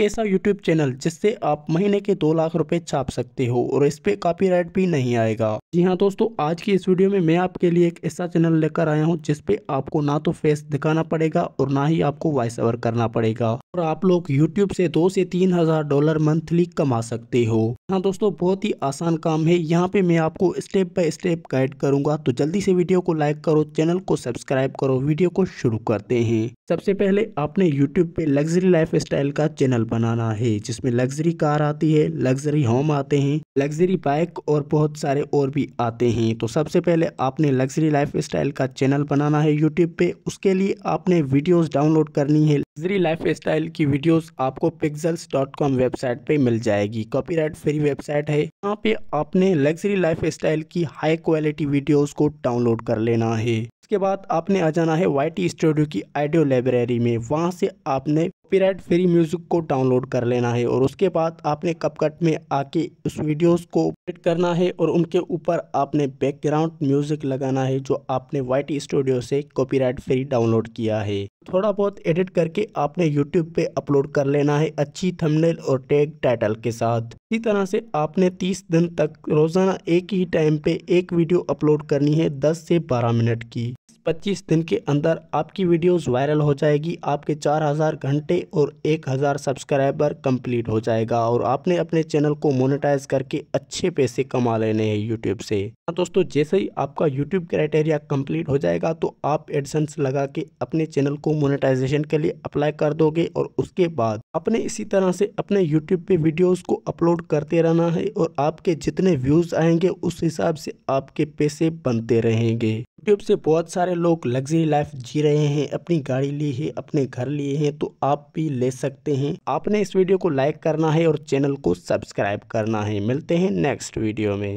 एक ऐसा YouTube channel जिससे आप महीने के दो लाख रुपए छाप सकते हो और इस पर कॉपीराइट भी नहीं आएगा जी हाँ दोस्तों आज की इस वीडियो में मैं आपके लिए एक ऐसा चैनल लेकर आया हूँ जिसपे आपको ना तो फेस दिखाना पड़ेगा और ना ही आपको वॉइस ओवर करना पड़ेगा और आप लोग यूट्यूब से दो से तीन हजार डॉलर मंथली कमा सकते हो हाँ दोस्तों बहुत ही आसान काम है यहाँ पे मैं आपको स्टेप बाय स्टेप गाइड करूंगा तो जल्दी से वीडियो को लाइक करो चैनल को सब्सक्राइब करो वीडियो को शुरू करते हैं सबसे पहले आपने यूट्यूब पे लग्जरी लाइफ स्टाइल का चैनल बनाना है जिसमे लग्जरी कार आती है लग्जरी होम आते हैं लग्जरी बाइक और बहुत सारे और भी आते हैं तो सबसे पहले आपने लग्जरी लाइफ स्टाइल का चैनल बनाना है यूट्यूब पे उसके लिए आपने वीडियोस डाउनलोड करनी है लग्जरी लाइफ स्टाइल की वीडियोस आपको पिक्जल्स डॉट कॉम वेबसाइट पे मिल जाएगी कॉपीराइट फ्री वेबसाइट है यहाँ पे आपने लग्जरी लाइफ स्टाइल की हाई क्वालिटी वीडियोज़ को डाउनलोड कर लेना है इसके बाद आपने आ जाना है वाई स्टूडियो की आइडियो लाइब्रेरी में वहाँ से आपने कॉपीराइट फ्री म्यूज़िक को डाउनलोड कर लेना है और उसके बाद आपने कपकट में आके उस वीडियोस को एडिट करना है और उनके ऊपर आपने बैकग्राउंड म्यूज़िक लगाना है जो आपने वाइट स्टूडियो से कॉपीराइट फ्री डाउनलोड किया है थोड़ा बहुत एडिट करके आपने यूट्यूब पे अपलोड कर लेना है अच्छी थंबनेल और टैग टाइटल के साथ इसी तरह से आपने 30 दिन तक रोज़ाना एक ही टाइम पे एक वीडियो अपलोड करनी है 10 से 12 मिनट की 25 दिन के अंदर आपकी वीडियोस वायरल हो जाएगी आपके 4000 घंटे और 1000 सब्सक्राइबर कंप्लीट हो जाएगा और आपने अपने चैनल को मोनेटाइज करके अच्छे पैसे कमा लेने हैं यूट्यूब से हाँ दोस्तों जैसे ही आपका यूट्यूब क्राइटेरिया कंप्लीट हो जाएगा तो आप एडसेंस लगा के अपने चैनल को मोनेटाइजेशन के लिए अप्लाई कर दोगे और उसके बाद आपने इसी तरह से अपने यूट्यूब पे वीडियोज़ को अपलोड करते रहना है और आपके जितने व्यूज़ आएंगे उस हिसाब से आपके पैसे बनते रहेंगे यूट्यूब से बहुत सारे लोग लग्जरी लाइफ जी रहे हैं अपनी गाड़ी ली है अपने घर लिए हैं तो आप भी ले सकते हैं आपने इस वीडियो को लाइक करना है और चैनल को सब्सक्राइब करना है मिलते हैं नेक्स्ट वीडियो में